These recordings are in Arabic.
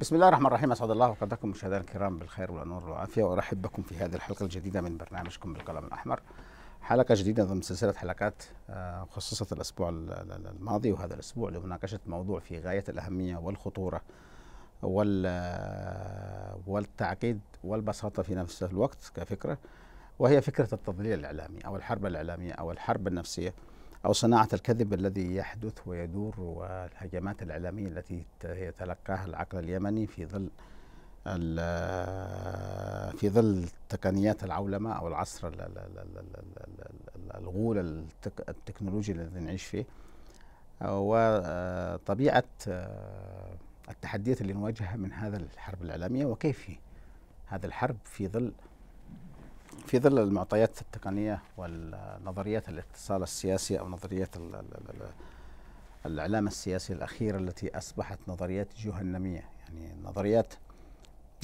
بسم الله الرحمن الرحيم اسعد الله اوقاتكم مشاهدينا الكرام بالخير والنور والعافيه وارحب بكم في هذه الحلقه الجديده من برنامجكم بالقلم الاحمر حلقه جديده ضمن سلسله حلقات آه، خصصت الاسبوع الماضي وهذا الاسبوع لمناقشه موضوع في غايه الاهميه والخطوره وال آه، والتعقيد والبساطه في نفس الوقت كفكره وهي فكره التضليل الاعلامي او الحرب الاعلاميه او الحرب النفسيه أو صناعة الكذب الذي يحدث ويدور والهجمات الإعلامية التي يتلقاها العقل اليمني في ظل في ظل تقنيات العولمة أو العصر الغول التكنولوجي الذي نعيش فيه وطبيعة آه، آه، التحديات اللي نواجهها من هذا الحرب الإعلامية وكيف هذا الحرب في ظل في ظل المعطيات التقنيه والنظريات الاتصال السياسي او نظريات الاعلام السياسي الاخيره التي اصبحت نظريات جهنميه يعني نظريات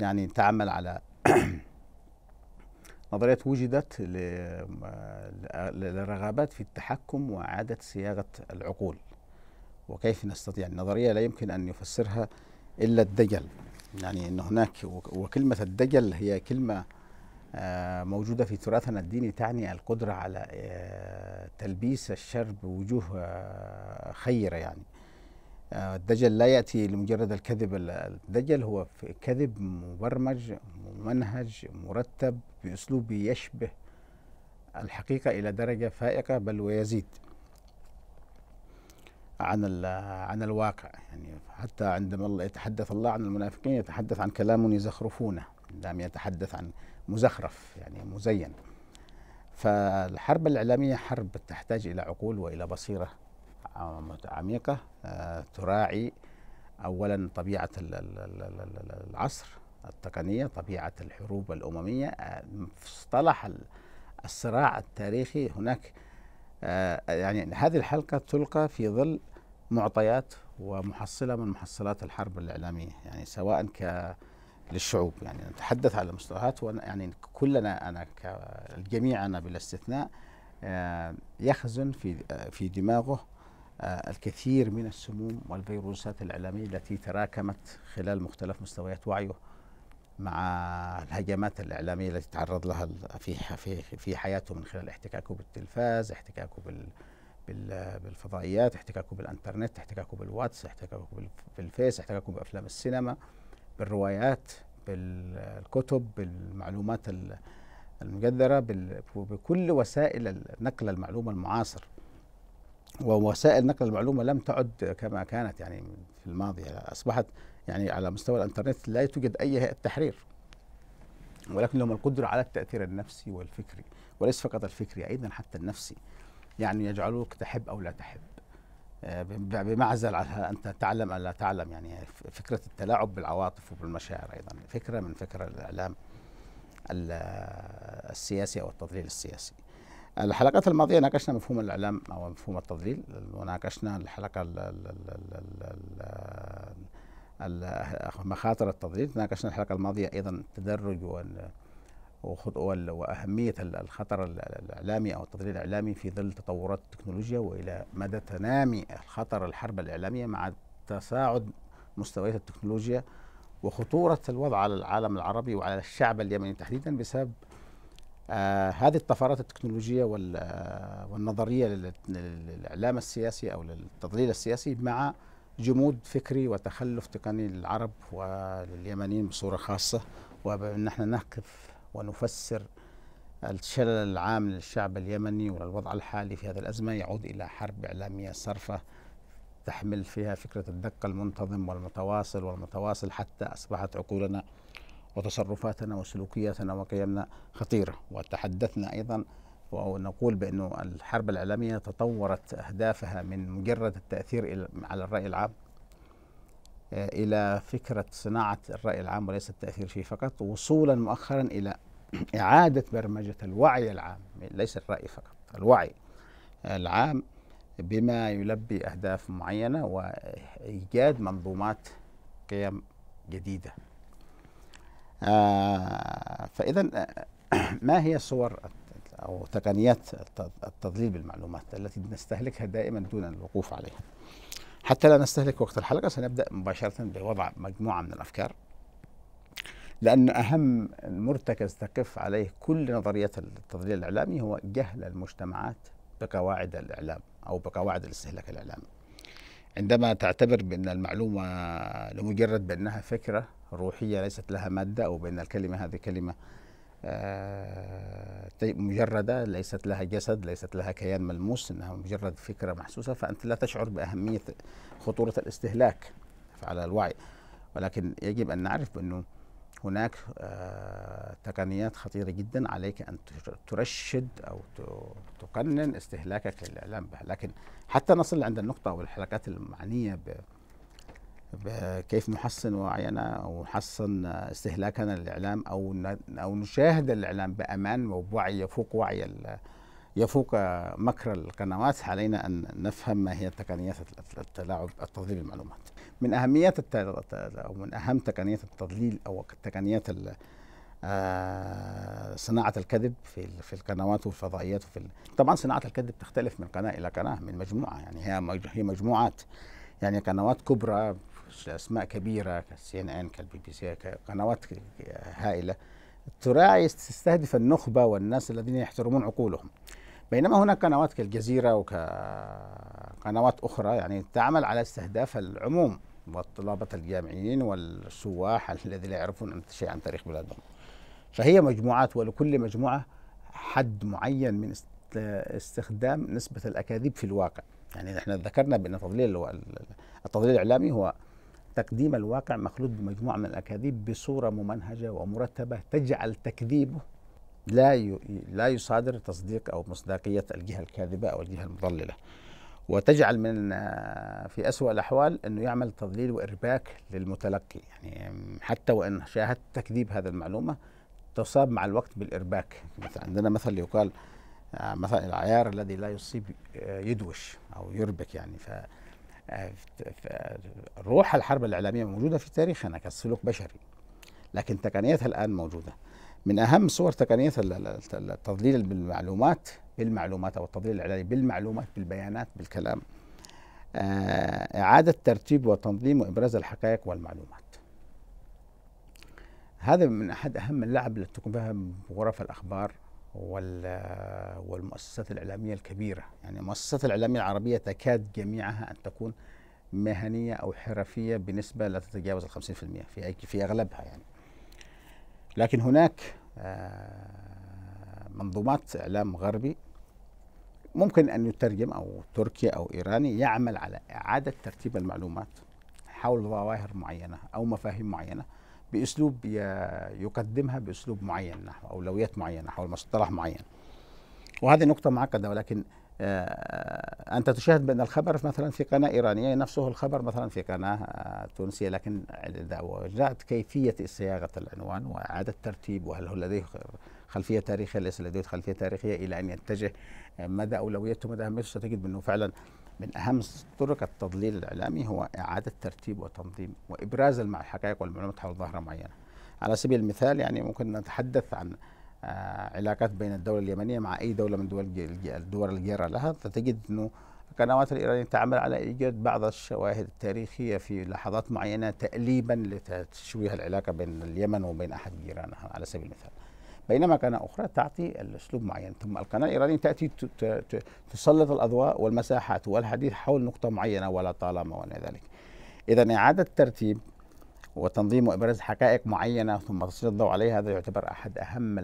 يعني تعمل على نظريات وجدت للرغبات في التحكم واعاده صياغه العقول وكيف نستطيع النظريه يعني لا يمكن ان يفسرها الا الدجل يعني ان هناك وكلمه الدجل هي كلمه آه، موجودة في تراثنا الديني تعني القدرة على آه، تلبيس الشر بوجوه آه، خيرة يعني الدجل لا يأتي لمجرد الكذب الدجل هو كذب مبرمج ممنهج مرتب بأسلوب يشبه الحقيقة إلى درجة فائقة بل ويزيد عن عن الواقع يعني حتى عندما يتحدث الله عن المنافقين يتحدث عن كلام يزخرفونه الإعلام يتحدث عن مزخرف يعني مزين فالحرب الإعلامية حرب تحتاج إلى عقول وإلى بصيرة عميقة آه، تراعي أولا طبيعة العصر التقنية طبيعة الحروب الأممية آه، مصطلح الصراع التاريخي هناك آه، يعني هذه الحلقة تلقى في ظل معطيات ومحصلة من محصلات الحرب الإعلامية يعني سواء ك للشعوب يعني نتحدث على مستويات يعني كلنا انا الجميع انا بلا استثناء آه، يخزن في آه، في دماغه آه، الكثير من السموم والفيروسات الاعلاميه التي تراكمت خلال مختلف مستويات وعيه مع الهجمات الاعلاميه التي تعرض لها في في في حياته من خلال احتكاكه بالتلفاز، احتكاكه بال بالفضائيات، احتكاكه بالانترنت، احتكاكه بالواتس، احتكاكه بالفيس، احتكاكه بافلام السينما. بالروايات بالكتب بالمعلومات المجذرة بكل وسائل نقل المعلومة المعاصر ووسائل نقل المعلومة لم تعد كما كانت يعني في الماضي أصبحت يعني على مستوى الانترنت لا توجد أي هيئة تحرير ولكن لهم القدرة على التأثير النفسي والفكري وليس فقط الفكري أيضا حتى النفسي يعني يجعلوك تحب أو لا تحب آه، بمعزل عنها ان تتعلم ان لا تعلم يعني فكره التلاعب بالعواطف وبالمشاعر ايضا فكره من فكر الاعلام السياسي او التضليل السياسي. الحلقات الماضيه ناقشنا مفهوم الاعلام او مفهوم التضليل وناقشنا الحلقه مخاطر التضليل ناقشنا الحلقه الماضيه ايضا تدرج واهميه الخطر الاعلامي او التضليل الاعلامي في ظل تطورات التكنولوجيا والى مدى تنامي خطر الحرب الاعلاميه مع تصاعد مستويات التكنولوجيا وخطوره الوضع على العالم العربي وعلى الشعب اليمني تحديدا بسبب آه هذه الطفرات التكنولوجيه آه، والنظريه للاعلام السياسي او للتضليل السياسي مع جمود فكري وتخلف تقني للعرب ولليمنيين بصوره خاصه وبان نحن نقف ونفسر الشلل العام للشعب اليمني والوضع الحالي في هذه الأزمة يعود إلى حرب إعلامية صرفة تحمل فيها فكرة الدق المنتظم والمتواصل والمتواصل حتى أصبحت عقولنا وتصرفاتنا وسلوكياتنا وقيمنا خطيرة وتحدثنا أيضا ونقول بأن الحرب الإعلامية تطورت أهدافها من مجرد التأثير على الرأي العام آه، إلى فكرة صناعة الرأي العام وليس التأثير فيه فقط وصولا مؤخرا إلى إعادة برمجة الوعي العام ليس الرأي فقط الوعي العام بما يلبي أهداف معينة وإيجاد منظومات قيم جديدة آه فإذا ما هي صور أو تقنيات التضليل بالمعلومات التي نستهلكها دائما دون الوقوف عليها حتى لا نستهلك وقت الحلقة سنبدأ مباشرة بوضع مجموعة من الأفكار لأن أهم مرتكز تقف عليه كل نظرية التضليل الإعلامي هو جهل المجتمعات بقواعد الإعلام أو بقواعد الاستهلاك الإعلامي عندما تعتبر بأن المعلومة لمجرد بأنها فكرة روحية ليست لها مادة أو بأن الكلمة هذه كلمة آه، مجردة ليست لها جسد ليست لها كيان ملموس إنها مجرد فكرة محسوسة فأنت لا تشعر بأهمية خطورة الاستهلاك على الوعي ولكن يجب أن نعرف بأنه هناك آه، تقنيات خطيرة جدا عليك أن ترشد أو تقنن استهلاكك للإعلام بها لكن حتى نصل عند النقطة أو الحلقات المعنية كيف نحسن وعينا او نحسن استهلاكنا للاعلام او او نشاهد الاعلام بامان ووعي يفوق وعي يفوق مكر القنوات علينا ان نفهم ما هي تقنيات التلاعب التضليل المعلومات من اهميات او من اهم تقنيات التضليل او تقنيات آه، صناعه الكذب في في القنوات والفضائيات وفي طبعا صناعه الكذب تختلف من قناه الى قناه من مجموعه يعني هي هي مجموعات يعني قنوات كبرى اسماء كبيره كالسي ان ان كالبي بي سي قنوات هائله تراعي تستهدف النخبه والناس الذين يحترمون عقولهم بينما هناك قنوات كالجزيره وكقنوات اخرى يعني تعمل على استهداف العموم والطلبة الجامعيين والسواح الذين لا يعرفون شيء عن تاريخ بلادهم فهي مجموعات ولكل مجموعة حد معين من استخدام نسبة الأكاذيب في الواقع يعني احنا ذكرنا بأن تضليل التضليل الإعلامي هو تقديم الواقع مخلوط بمجموعة من الأكاذيب بصورة ممنهجة ومرتبة تجعل تكذيبه لا لا يصادر تصديق أو مصداقية الجهة الكاذبة أو الجهة المضللة وتجعل من آه، في أسوأ الأحوال أنه يعمل تضليل وإرباك للمتلقي يعني حتى وإن شاهدت تكذيب هذا المعلومة تصاب مع الوقت بالإرباك عندنا مثل يقال آه، مثلا العيار الذي لا يصيب آه، يدوش أو يربك يعني ف روح الحرب الإعلامية موجودة في تاريخنا كسلوك بشري لكن تقنيتها الآن موجودة من اهم صور تقنيه التضليل بالمعلومات بالمعلومات او التضليل الاعلامي بالمعلومات بالبيانات بالكلام آه، اعاده ترتيب وتنظيم وابراز الحقائق والمعلومات هذا من احد اهم اللعب التي تقوم بها غرف الاخبار والمؤسسات الإعلامية الكبيرة يعني المؤسسات الإعلامية العربية تكاد جميعها أن تكون مهنية أو حرفية بنسبة لا تتجاوز الخمسين في المئة في أغلبها يعني لكن هناك آه، منظومات إعلام غربي ممكن أن يترجم أو تركي أو إيراني يعمل على إعادة ترتيب المعلومات حول ظواهر معينة أو مفاهيم معينة بأسلوب يقدمها بأسلوب معين نحو أولويات معينة حول مصطلح معين وهذه نقطة معقدة ولكن آه، أنت تشاهد بأن الخبر مثلا في قناة إيرانية نفسه الخبر مثلا في قناة آه، تونسية لكن إذا وجدت كيفية صياغة العنوان وإعادة الترتيب وهل هو لديه خلفية تاريخية ليس لديه خلفية تاريخية إلى أن يتجه مدى أولويته مدى أهميته ستجد بأنه فعلا من أهم طرق التضليل الإعلامي هو إعادة ترتيب وتنظيم وإبراز الحقائق والمعلومات حول ظاهرة معينة على سبيل المثال يعني ممكن نتحدث عن آه، علاقات بين الدوله اليمنيه مع اي دوله من دول الدول الجاره لها فتجد انه القنوات الايرانيه تعمل على ايجاد بعض الشواهد التاريخيه في لحظات معينه تاليبا لتشويه العلاقه بين اليمن وبين احد جيرانها على سبيل المثال. بينما قناه اخرى تعطي الاسلوب معين، ثم القناه الايرانيه تاتي تسلط الاضواء والمساحات والحديث حول نقطه معينه ولا طالما ولا ذلك. اذا اعاده ترتيب وتنظيم وابراز حقائق معينه ثم تسليط الضوء عليها هذا يعتبر احد اهم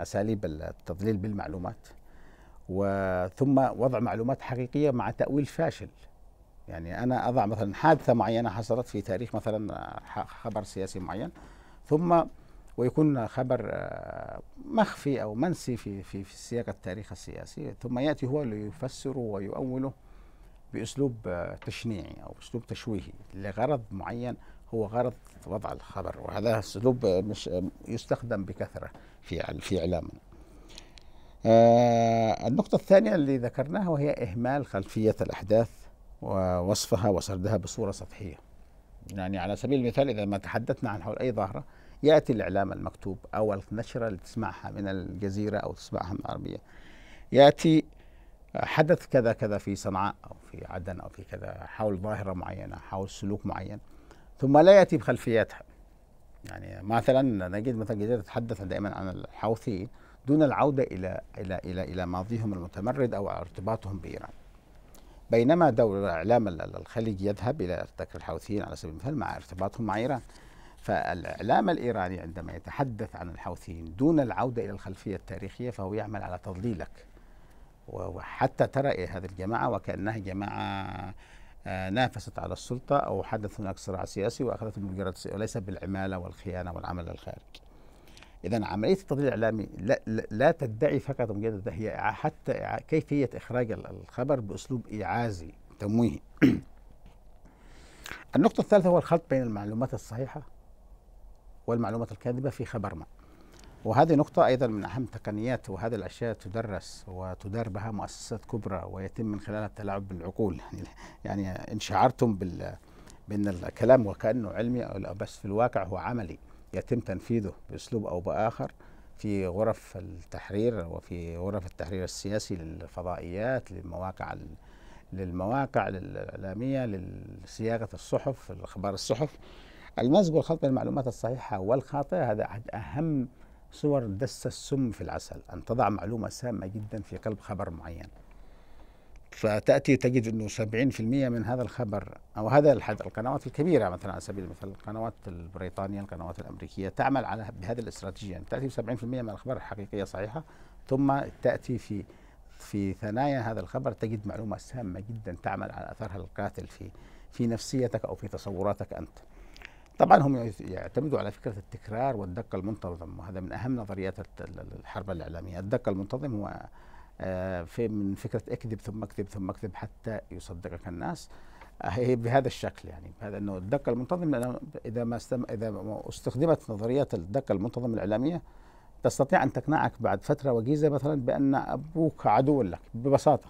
اساليب التضليل بالمعلومات وثم وضع معلومات حقيقيه مع تاويل فاشل يعني انا اضع مثلا حادثه معينه حصلت في تاريخ مثلا خبر سياسي معين ثم ويكون خبر آه، مخفي او منسي في في في سياق التاريخ السياسي ثم ياتي هو ليفسره ويؤوله باسلوب آه، تشنيعي او اسلوب تشويهي لغرض معين هو غرض وضع الخبر وهذا اسلوب مش يستخدم بكثره في في اعلامنا. آه، النقطة الثانية اللي ذكرناها وهي إهمال خلفية الأحداث ووصفها وسردها بصورة سطحية. يعني على سبيل المثال إذا ما تحدثنا عن حول أي ظاهرة يأتي الإعلام المكتوب أو النشرة اللي تسمعها من الجزيرة أو تسمعها من العربية. يأتي حدث كذا كذا في صنعاء أو في عدن أو في كذا حول ظاهرة معينة حول سلوك معين. ثم لا يأتي بخلفياتها يعني مثلا نجد مثلا جزيرة تتحدث دائما عن الحوثيين دون العودة إلى إلى إلى إلى ماضيهم المتمرد أو ارتباطهم بإيران بينما دور الإعلام الخليجي يذهب إلى ارتكر الحوثيين على سبيل المثال مع ارتباطهم مع إيران فالإعلام الإيراني عندما يتحدث عن الحوثيين دون العودة إلى الخلفية التاريخية فهو يعمل على تضليلك وحتى ترى إيه هذه الجماعة وكأنها جماعة آه، نافست على السلطة أو حدث هناك صراع سياسي وأخذته مجرد وليس بالعمالة والخيانة والعمل الخارجي إذا عملية التضليل الإعلامي لا, لا تدعي فقط مجرد هي حتى كيفية إخراج الخبر بأسلوب إيعازي تمويهي النقطة الثالثة هو الخلط بين المعلومات الصحيحة والمعلومات الكاذبة في خبر ما وهذه نقطة أيضا من أهم تقنيات وهذه الأشياء تدرس وتدار بها مؤسسات كبرى ويتم من خلالها التلاعب بالعقول يعني, يعني إن شعرتم بال بأن الكلام وكأنه علمي أو بس في الواقع هو عملي يتم تنفيذه بأسلوب أو بآخر في غرف التحرير وفي غرف التحرير السياسي للفضائيات للمواقع للمواقع الإعلامية لصياغة الصحف الأخبار الصحف المزج والخلط بين المعلومات الصحيحة والخاطئة هذا أحد أهم صور دس السم في العسل أن تضع معلومة سامة جدا في قلب خبر معين فتأتي تجد أنه 70% من هذا الخبر أو هذا القنوات الكبيرة مثلا على سبيل المثال القنوات البريطانية القنوات الأمريكية تعمل على بهذه الاستراتيجية يعني تأتي 70% من الأخبار الحقيقية صحيحة ثم تأتي في في ثنايا هذا الخبر تجد معلومة سامة جدا تعمل على أثرها القاتل في في نفسيتك أو في تصوراتك أنت طبعا هم يعتمدوا على فكره التكرار والدقه المنتظم وهذا من اهم نظريات الحرب الاعلاميه الدقه المنتظم هو آه، في من فكره اكذب ثم اكذب ثم اكذب حتى يصدقك الناس آه، هي بهذا الشكل يعني بهذا انه الدقه المنتظم لانه اذا ما استم اذا ما استخدمت نظريات الدقه المنتظم الاعلاميه تستطيع ان تقنعك بعد فتره وجيزه مثلا بان ابوك عدو لك ببساطه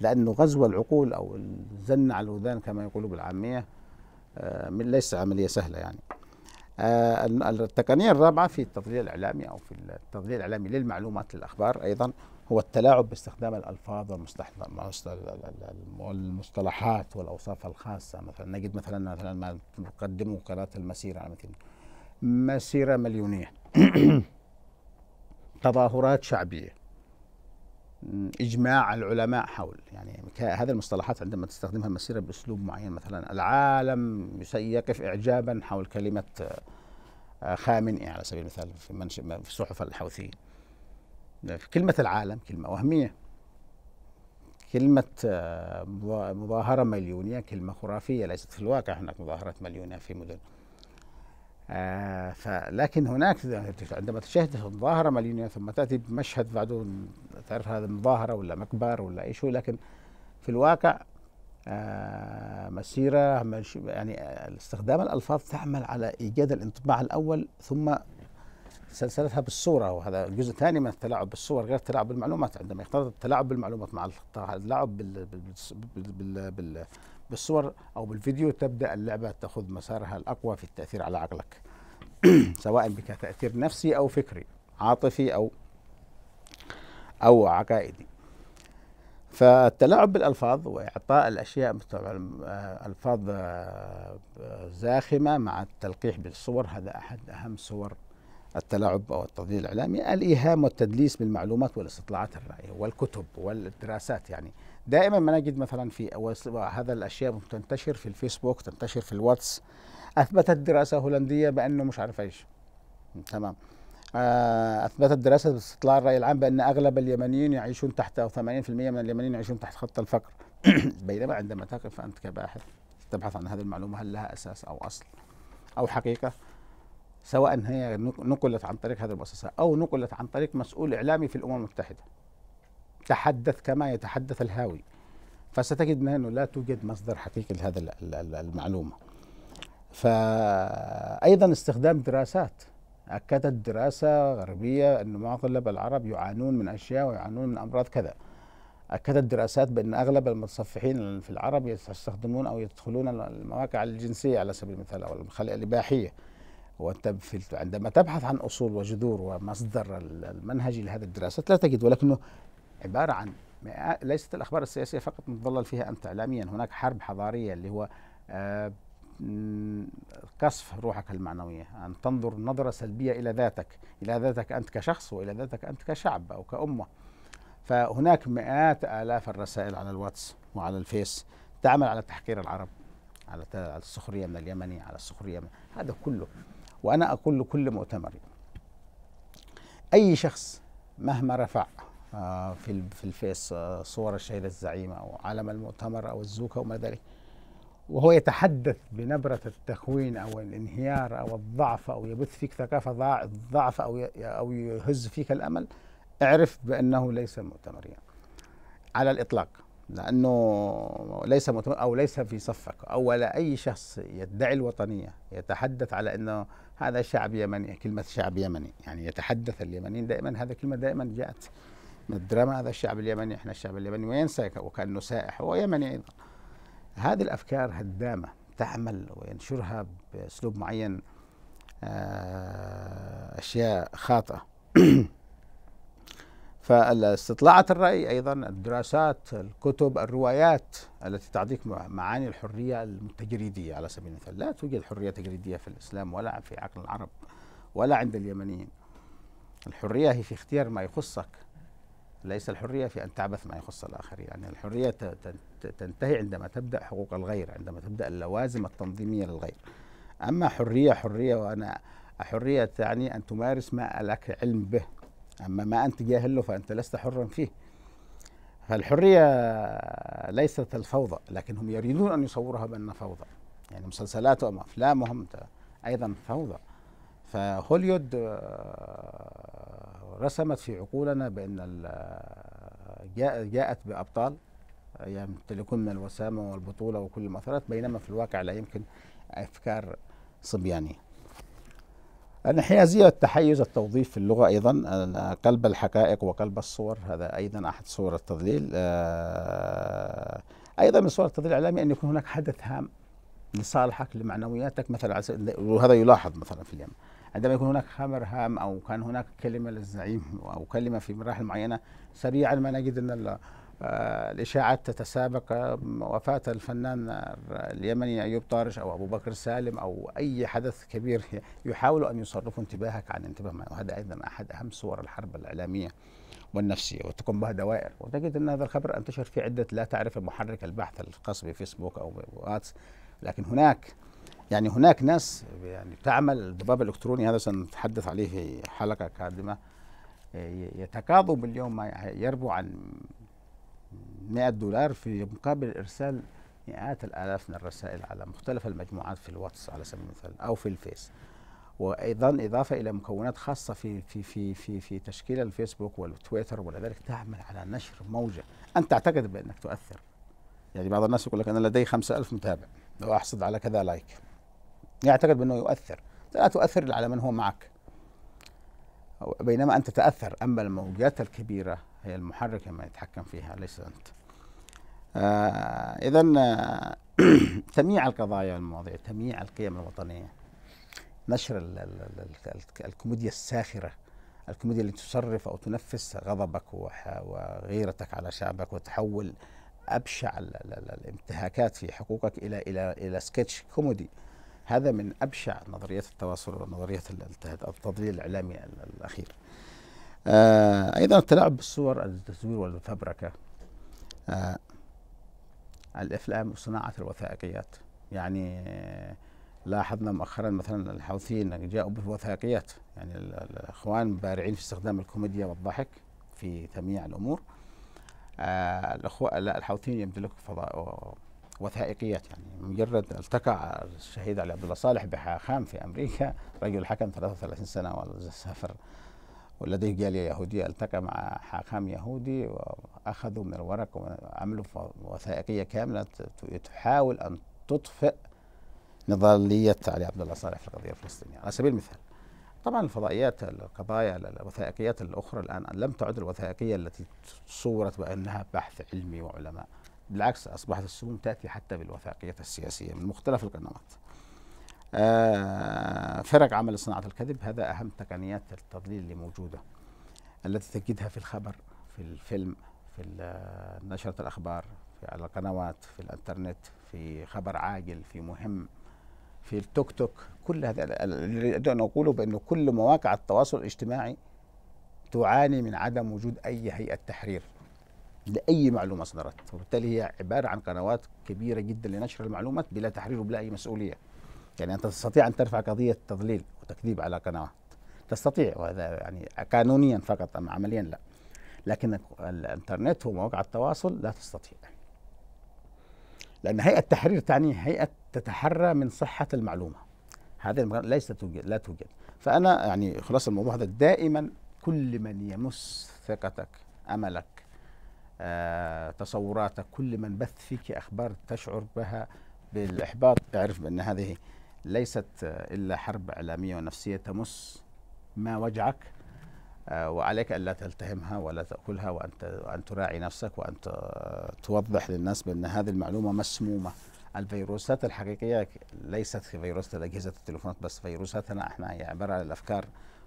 لانه غزو العقول او الزن على الودان كما يقولوا بالعاميه آه، ليس عملية سهلة يعني آه، التقنية الرابعة في التضليل الإعلامي أو في التضليل الإعلامي للمعلومات للأخبار أيضا هو التلاعب باستخدام الألفاظ والمصطلحات والأوصاف الخاصة مثلا نجد مثلا مثلا ما تقدمه قناة المسيرة على مثل مسيرة مليونية تظاهرات شعبية اجماع العلماء حول يعني هذه المصطلحات عندما تستخدمها مسيره باسلوب معين مثلا العالم يقف اعجابا حول كلمه آه، خامنئي يعني على سبيل المثال في منشئ في صحف الحوثيين كلمه العالم كلمه وهميه كلمة آه، مظاهرة مليونية كلمة خرافية ليست في الواقع هناك مظاهرات مليونية في مدن آه لكن هناك عندما تشاهد الظاهره مليونيه ثم تاتي بمشهد بعده تعرف هذا مظاهره ولا مكبر ولا اي شيء لكن في الواقع آه مسيره يعني استخدام الالفاظ تعمل على ايجاد الانطباع الاول ثم سلسلتها بالصوره وهذا جزء ثاني من التلاعب بالصور غير التلاعب بالمعلومات عندما يختلط التلاعب بالمعلومات مع التلاعب بال بال بال بالصور أو بالفيديو تبدأ اللعبة تأخذ مسارها الأقوى في التأثير على عقلك سواء بك تأثير نفسي أو فكري عاطفي أو أو عقائدي فالتلاعب بالألفاظ وإعطاء الأشياء آه، ألفاظ آه، آه، زاخمة مع التلقيح بالصور هذا أحد أهم صور التلاعب أو التضليل الإعلامي الإيهام والتدليس بالمعلومات والاستطلاعات الرائيه والكتب والدراسات يعني دائما ما نجد مثلا في هذا الاشياء تنتشر في الفيسبوك تنتشر في الواتس اثبتت دراسه هولنديه بانه مش عارف ايش تمام آه، اثبتت دراسه استطلاع الراي العام بان اغلب اليمنيين يعيشون تحت او 80% من اليمنيين يعيشون تحت خط الفقر بينما عندما تقف انت كباحث تبحث عن هذه المعلومه هل لها اساس او اصل او حقيقه سواء هي نقلت عن طريق هذه المؤسسه او نقلت عن طريق مسؤول اعلامي في الامم المتحده تحدث كما يتحدث الهاوي فستجد أنه لا توجد مصدر حقيقي لهذا المعلومة فأيضا استخدام دراسات أكدت دراسة غربية أن معظم العرب يعانون من أشياء ويعانون من أمراض كذا أكدت دراسات بأن أغلب المتصفحين في العرب يستخدمون أو يدخلون المواقع الجنسية على سبيل المثال أو الإباحية وأنت عندما تبحث عن أصول وجذور ومصدر المنهج لهذه الدراسات لا تجد ولكنه عباره عن ليست الاخبار السياسيه فقط نتظلل فيها انت اعلاميا هناك حرب حضاريه اللي هو آه، قصف روحك المعنويه ان تنظر نظره سلبيه الى ذاتك الى ذاتك انت كشخص والى ذاتك انت كشعب او كامه فهناك مئات آلاف الرسائل على الواتس وعلى الفيس تعمل على تحقير العرب على السخرية من اليمني على السخرية من هذا كله وأنا أقول لكل مؤتمر أي شخص مهما رفع آه، في في الفيس آه، صور الشهيد الزعيم او علم المؤتمر او الزوكا وما ذلك وهو يتحدث بنبرة التخوين أو الانهيار أو الضعف أو يبث فيك ثقافة ضعف أو أو يهز فيك الأمل اعرف بأنه ليس مؤتمريا على الإطلاق لأنه ليس مؤتمر أو ليس في صفك أو ولا أي شخص يدعي الوطنية يتحدث على أنه هذا شعب يمني كلمة شعب يمني يعني يتحدث اليمنيين دائما هذا كلمة دائما جاءت الدراما هذا الشعب اليمني احنا الشعب اليمني وينسى وكانه سائح هو يمني ايضا هذه الافكار هدامه تعمل وينشرها باسلوب معين آه، اشياء خاطئه فاستطلاعات الرأي أيضا الدراسات الكتب الروايات التي تعطيك معاني الحرية التجريدية على سبيل المثال لا توجد حرية تجريدية في الإسلام ولا في عقل العرب ولا عند اليمنيين الحرية هي في اختيار ما يخصك ليس الحرية في أن تعبث ما يخص الآخرين يعني الحرية تنتهي عندما تبدأ حقوق الغير عندما تبدأ اللوازم التنظيمية للغير أما حرية حرية وأنا حرية تعني أن تمارس ما لك علم به أما ما أنت جاهل له فأنت لست حرا فيه فالحرية ليست الفوضى لكن هم يريدون أن يصورها بأن فوضى يعني مسلسلاتهم وأفلامهم أيضا فوضى فهوليود آه، رسمت في عقولنا بأن جاءت بأبطال يمتلكون يعني من الوسامة والبطولة وكل المؤثرات بينما في الواقع لا يمكن أفكار صبيانية الانحيازية والتحيز التوظيف في اللغة أيضا قلب الحقائق وقلب الصور هذا أيضا أحد صور التضليل آه، أيضا من صور التضليل الإعلامي أن يكون هناك حدث هام لصالحك لمعنوياتك مثلا وهذا يلاحظ مثلا في اليمن عندما يكون هناك خمر هام او كان هناك كلمه للزعيم او كلمه في مراحل معينه سريعا ما نجد ان آه، الاشاعات تتسابق آه، وفاه الفنان اليمني ايوب طارش او ابو بكر سالم او اي حدث كبير يحاولوا ان يصرفوا انتباهك عن انتباه ما وهذا ايضا احد اهم صور الحرب الاعلاميه والنفسيه وتقوم بها دوائر وتجد ان هذا الخبر انتشر في عده لا تعرف محرك البحث الخاص بفيسبوك او واتس لكن هناك يعني هناك ناس يعني تعمل الذباب الالكتروني هذا سنتحدث عليه في حلقه قادمه يتكاظم اليوم ما يربو عن 100 دولار في مقابل ارسال مئات الالاف من الرسائل على مختلف المجموعات في الواتس على سبيل المثال او في الفيس وايضا اضافه الى مكونات خاصه في في في في في تشكيل الفيسبوك والتويتر ولذلك تعمل على نشر موجه انت تعتقد بانك تؤثر يعني بعض الناس يقول لك انا لدي 5000 متابع لو احصد على كذا لايك يعتقد بأنه يؤثر لا تؤثر على من هو معك بينما أنت تتأثر أما الموجات الكبيرة هي المحرك من يتحكم فيها ليس أنت آه إذا آه، تميع القضايا والمواضيع تميع القيم الوطنية نشر الكوميديا الساخرة الكوميديا اللي تصرف أو تنفس غضبك وغيرتك على شعبك وتحول أبشع الانتهاكات في حقوقك إلى إلى إلى سكتش كوميدي هذا من أبشع نظريات التواصل ونظريات التضليل الإعلامي الأخير آه أيضا التلاعب بالصور التزوير والفبركة آه الإفلام وصناعة الوثائقيات يعني لاحظنا مؤخرا مثلا الحوثيين جاءوا بوثائقيات يعني الإخوان بارعين في استخدام الكوميديا والضحك في تميع الأمور آه الأخوة الحوثيين يمتلكوا وثائقيات يعني مجرد التقى الشهيد علي عبد الله صالح بحاخام في امريكا رجل حكم 33 سنه وسافر ولديه جاليه يهوديه التقى مع حاخام يهودي واخذوا من الورق وعملوا وثائقيه كامله تحاول ان تطفئ نضاليه علي عبد الله صالح في القضيه الفلسطينيه على سبيل المثال. طبعا الفضائيات القضايا الوثائقيات الاخرى الان لم تعد الوثائقيه التي صورت بانها بحث علمي وعلماء بالعكس أصبحت السموم تأتي حتى بالوثائقيات السياسية من مختلف القنوات آه، فرق عمل صناعة الكذب هذا أهم تقنيات التضليل اللي موجودة التي تجدها في الخبر في الفيلم في آه، نشرة الأخبار في على القنوات في الانترنت في خبر عاجل في مهم في التوك توك كل هذا اللي أن أقوله بأنه كل مواقع التواصل الاجتماعي تعاني من عدم وجود أي هيئة تحرير لاي معلومه صدرت وبالتالي هي عباره عن قنوات كبيره جدا لنشر المعلومات بلا تحرير وبلا اي مسؤوليه يعني انت تستطيع ان ترفع قضيه تضليل وتكذيب على قنوات تستطيع وهذا يعني قانونيا فقط اما عمليا لا لكن الانترنت هو مواقع التواصل لا تستطيع لان هيئه التحرير تعني هيئه تتحرى من صحه المعلومه هذه ليست توجد لا توجد فانا يعني خلاص الموضوع هذا دائما كل من يمس ثقتك املك آه، تصوراتك كل من بث فيك أخبار تشعر بها بالإحباط اعرف بأن هذه ليست إلا حرب إعلامية ونفسية تمس ما وجعك آه، وعليك ألا تلتهمها ولا تأكلها وأن تراعي نفسك وأن توضح للناس بأن هذه المعلومة مسمومة الفيروسات الحقيقية ليست في فيروسات الأجهزة التليفونات بس فيروساتنا احنا هي عبارة عن الأفكار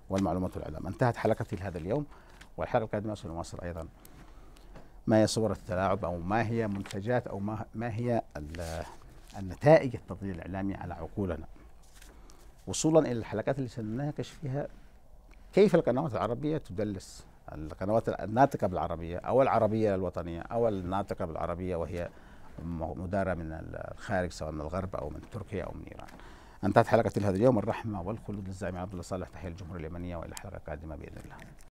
والمعلومات والإعلام انتهت حلقتي لهذا اليوم والحلقة القادمة سنواصل أيضا ما هي صور التلاعب او ما هي منتجات او ما ما هي النتائج التضليل الاعلامي على عقولنا. وصولا الى الحلقات اللي سنناقش فيها كيف القنوات العربيه تدلس القنوات الناطقه بالعربيه او العربيه الوطنيه او الناطقه بالعربيه وهي مداره من الخارج سواء من الغرب او من تركيا او من ايران. انتهت حلقه لهذا اليوم الرحمه والخلود للزعيم عبد الله صالح تحيه الجمهوريه اليمنيه والى حلقه قادمه باذن الله.